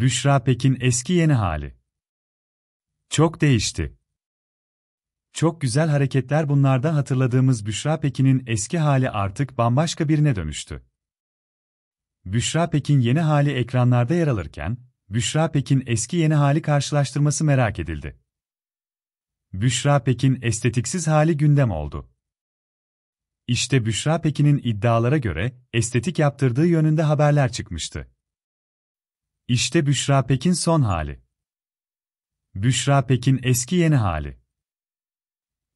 Büşra Pekin eski yeni hali. Çok değişti. Çok güzel hareketler bunlardan hatırladığımız Büşra Pekin'in eski hali artık bambaşka birine dönüştü. Büşra Pekin yeni hali ekranlarda yer alırken, Büşra Pekin eski yeni hali karşılaştırması merak edildi. Büşra Pekin estetiksiz hali gündem oldu. İşte Büşra Pekin'in iddialara göre estetik yaptırdığı yönünde haberler çıkmıştı. İşte Büşra Pekin son hali. Büşra Pekin eski yeni hali.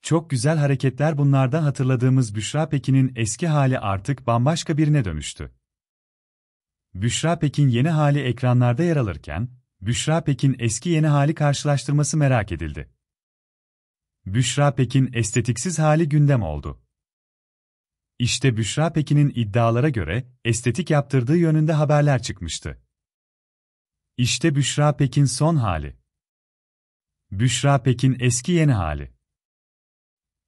Çok güzel hareketler bunlardan hatırladığımız Büşra Pekin'in eski hali artık bambaşka birine dönüştü. Büşra Pekin yeni hali ekranlarda yer alırken, Büşra Pekin eski yeni hali karşılaştırması merak edildi. Büşra Pekin estetiksiz hali gündem oldu. İşte Büşra Pekin'in iddialara göre estetik yaptırdığı yönünde haberler çıkmıştı. İşte Büşra Pekin son hali. Büşra Pekin eski yeni hali.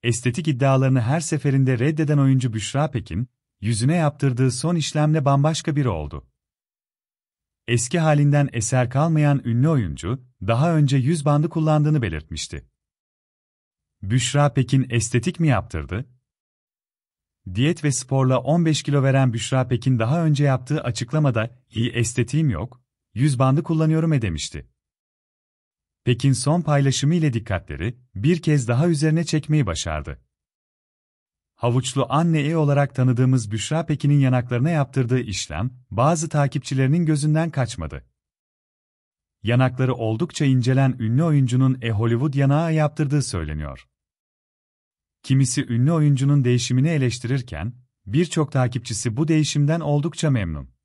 Estetik iddialarını her seferinde reddeden oyuncu Büşra Pekin, yüzüne yaptırdığı son işlemle bambaşka biri oldu. Eski halinden eser kalmayan ünlü oyuncu, daha önce yüz bandı kullandığını belirtmişti. Büşra Pekin estetik mi yaptırdı? Diyet ve sporla 15 kilo veren Büşra Pekin daha önce yaptığı açıklamada, iyi estetiğim yok, yüz bandı kullanıyorum e demişti. Pekin son paylaşımı ile dikkatleri bir kez daha üzerine çekmeyi başardı. Havuçlu anne e olarak tanıdığımız Büşra Pekin'in yanaklarına yaptırdığı işlem, bazı takipçilerinin gözünden kaçmadı. Yanakları oldukça incelen ünlü oyuncunun e Hollywood yanağı yaptırdığı söyleniyor. Kimisi ünlü oyuncunun değişimini eleştirirken, birçok takipçisi bu değişimden oldukça memnun.